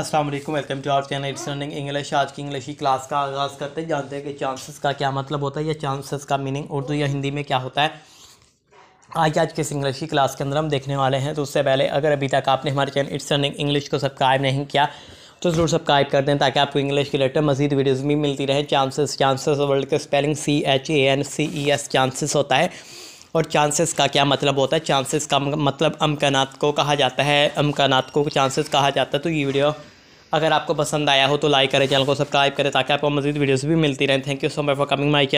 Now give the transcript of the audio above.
अस्सलाम वालेकुम welcome to our channel it's running English आज की इंग्लिश की क्लास का आगाज़ करते हैं जानते हैं कि चांसेस का क्या मतलब होता है या चांसेस का मीनिंग उर्दू या हिंदी में क्या होता है आज आज किस इंग्लिश की क्लास के अंदर हम देखने वाले हैं तो उससे पहले अगर अभी तक आपने हमारे चैनल इट्स रनिंग इंग्लिश को सब्सक्राइब नहीं किया तो ज़रूर सब्सक्राइब कर दें ताकि आपको इंग्लिश के रिलेटेड मजीद वीडियोज़ भी मिलती रहे चांसेस चांसेस वर्ल्ड के spelling C H A N C E S chances होता है और चांसेस का क्या मतलब होता है चांसेस का मतलब अमकानात को कहा जाता है अमकानात को चांसेस कहा जाता है तो ये वीडियो अगर आपको पसंद आया हो तो लाइक करें चैनल को सब्सक्राइब करें ताकि आपको मजीद वीडियोस भी मिलती रहें thank you so much for coming my